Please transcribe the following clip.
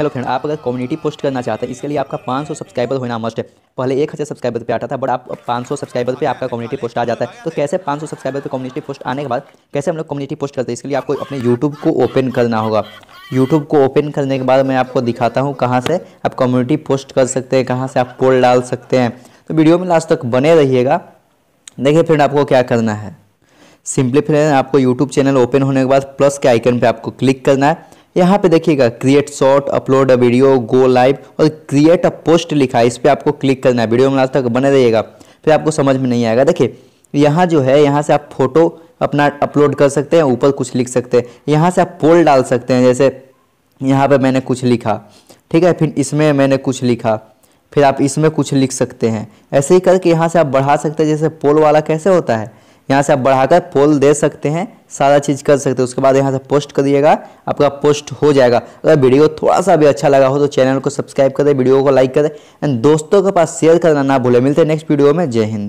hello friend आप अगर community post करना चाहते हैं इसके लिए आपका 500 सब्सक्राइबर होना मस्ट है पहले एक हज़ार सब्सक्राइबर पे आता था बट आप 500 सब्सक्राइबर पे आपका कम्युनिटी पोस्ट आ जाता है तो कैसे 500 सब्सक्राइबर पे कम्युनिटी पोस्ट आने के बाद कैसे हम लोग कम्युनिटी पोस्ट करते हैं इसके लिए आपको अपने यूट्यूब को ओपन करना होगा यूट्यूब को ओपन करने के बाद मैं आपको दिखाता हूँ कहाँ से आप कम्युनिटी पोस्ट कर सकते हैं कहाँ से आप पोल डाल सकते हैं तो वीडियो में लास्ट तक बने रहिएगा देखिए फ्रेंड आपको क्या करना है सिंपली फ्रेंड आपको यूट्यूब चैनल ओपन होने के बाद प्लस के आइकन पर आपको क्लिक करना है यहाँ पे देखिएगा create short upload a video go live और क्रिएट अ पोस्ट लिखा है इस पर आपको क्लिक करना है वीडियो में लास्ट तक बने रहिएगा फिर आपको समझ में नहीं आएगा देखिए यहाँ जो है यहाँ से आप फोटो अपना अपलोड कर सकते हैं ऊपर कुछ लिख सकते हैं यहाँ से आप पोल डाल सकते हैं जैसे यहाँ पर मैंने कुछ लिखा ठीक है फिर इसमें मैंने कुछ लिखा फिर आप इसमें कुछ लिख सकते हैं ऐसे ही करके यहाँ से आप बढ़ा सकते हैं जैसे पोल वाला कैसे होता है यहाँ से आप बढ़ाकर पोल दे सकते हैं सारा चीज़ कर सकते हैं उसके बाद यहाँ से पोस्ट करिएगा आपका पोस्ट हो जाएगा अगर वीडियो थोड़ा सा भी अच्छा लगा हो तो चैनल को सब्सक्राइब करें वीडियो को लाइक करें एंड दोस्तों के पास शेयर करना ना भूलें मिलते हैं नेक्स्ट वीडियो में जय हिंद